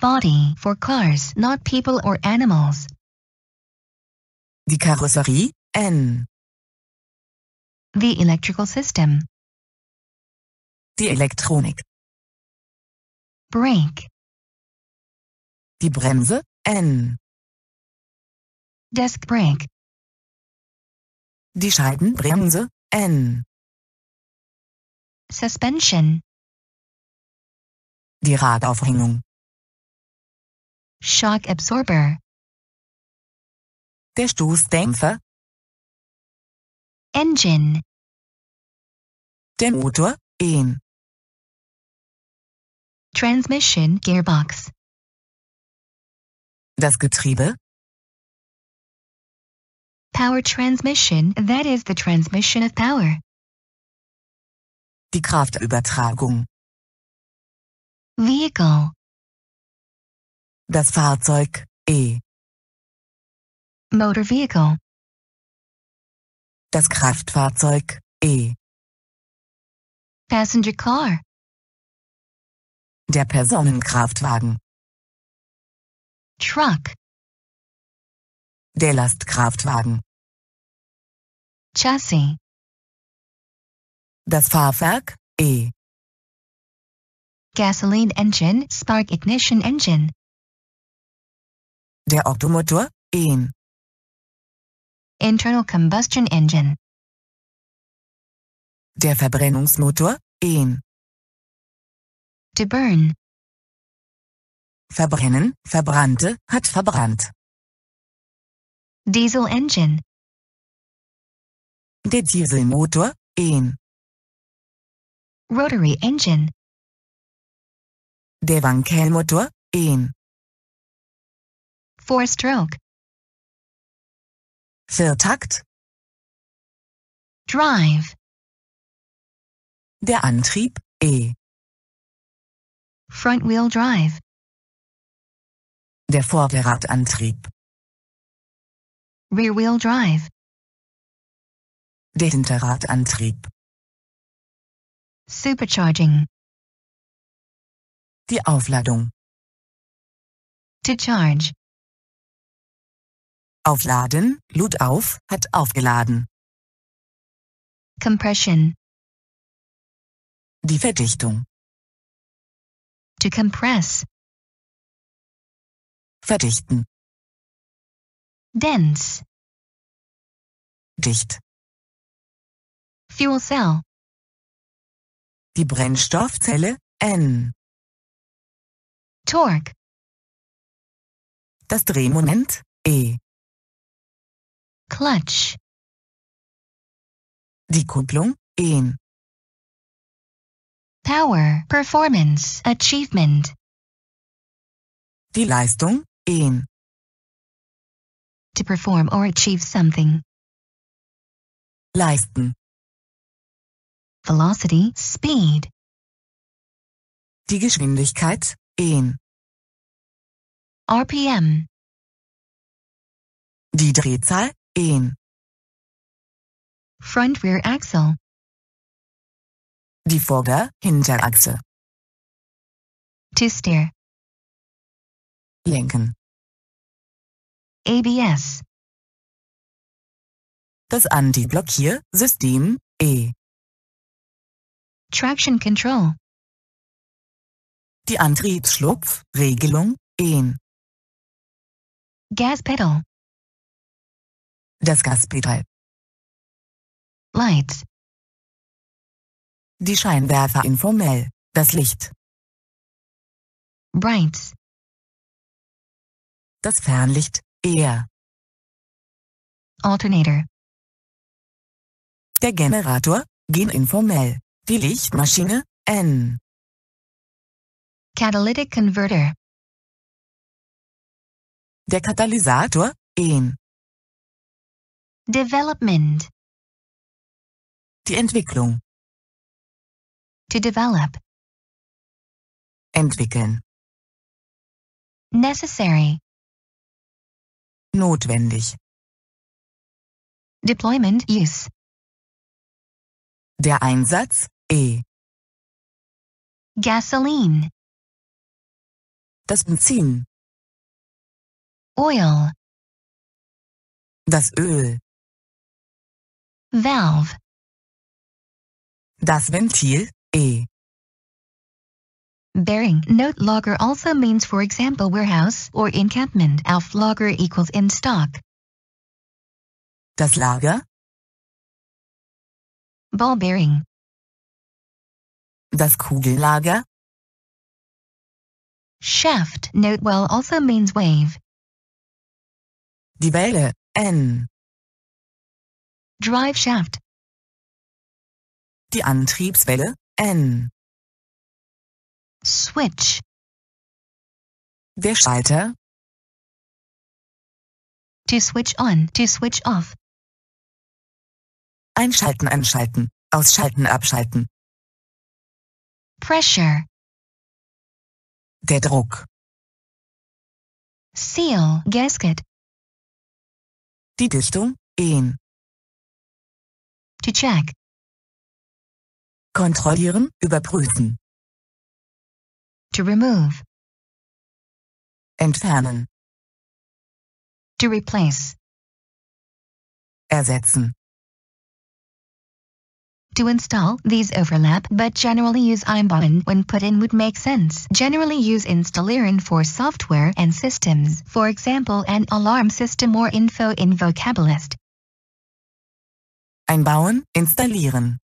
Body for cars, not people or animals. Die Karosserie, N. The electrical system. Die Elektronik. Brake. Die Bremse, N. Desk brake. Die Scheibenbremse, N. Suspension. Die Radaufhängung. Shock Absorber. Der Stoßdämpfer. Engine. Der Motor, in. Transmission Gearbox. Das Getriebe. Power transmission, that is the transmission of power. Die Kraftübertragung. Vehicle. Das Fahrzeug E. Motor Vehicle. Das Kraftfahrzeug E. Passenger Car. Der Personenkraftwagen. Truck. Der Lastkraftwagen. Chassis. Das Fahrwerk E. Gasoline Engine, Spark Ignition Engine. Der Ottomotor, in. Internal Combustion Engine. Der Verbrennungsmotor, in. To burn. Verbrennen, verbrannte, hat verbrannt. Diesel Engine. Der Dieselmotor, in. Rotary Engine. Der Wankelmotor, in. Four-Stroke. Viertakt. Drive. Der Antrieb E. Front-Wheel Drive. Der Vorderradantrieb. Rear-Wheel Drive. Der Hinterradantrieb. Supercharging. Die Aufladung. To charge. Aufladen, lud auf, hat aufgeladen. Compression. Die Verdichtung. To compress. Verdichten. Dense. Dicht. Fuel cell. Die Brennstoffzelle N. Torque. Das Drehmoment E clutch. Die Kupplung gehen. Power, Performance, Achievement. Die Leistung gehen. To perform or achieve something. Leisten. Velocity, Speed. Die Geschwindigkeit gehen. RPM. Die Drehzahl Ehen. Front rear axle. Die Vorder-, Hinterachse. To steer. Lenken. ABS. Das anti blockier system E. Traction Control. Die Antriebsschlupf-Regelung, Antriebsschlupfregelung EN. Gaspedal. Das Gaspedal. Lights. Die Scheinwerfer informell. Das Licht. Brights. Das Fernlicht, eher. Alternator. Der Generator, gen informell. Die Lichtmaschine, N. Catalytic Converter. Der Katalysator, en. Development. Die Entwicklung. To develop. Entwickeln. Necessary. Notwendig. Deployment Use. Der Einsatz E. Gasoline. Das Benzin. Oil. Das Öl. Valve. Das Ventil E. Bearing note logger also means for example warehouse or encampment. Alf logger equals in stock. Das Lager. Ball bearing. Das Kugellager. Shaft note well also means wave. Die Welle N. Drive Shaft. Die Antriebswelle N. Switch. Der Schalter. To switch on, to switch off. Einschalten, einschalten, ausschalten, abschalten. Pressure. Der Druck. Seal, gasket. Die Dichtung, en. to check. Kontrollieren, überprüfen. To remove. Entfernen. To replace. Ersetzen. To install, these overlap but generally use einbauen when put in would make sense. Generally use installieren for software and systems, for example an alarm system or info in Vocabulist. Einbauen, installieren.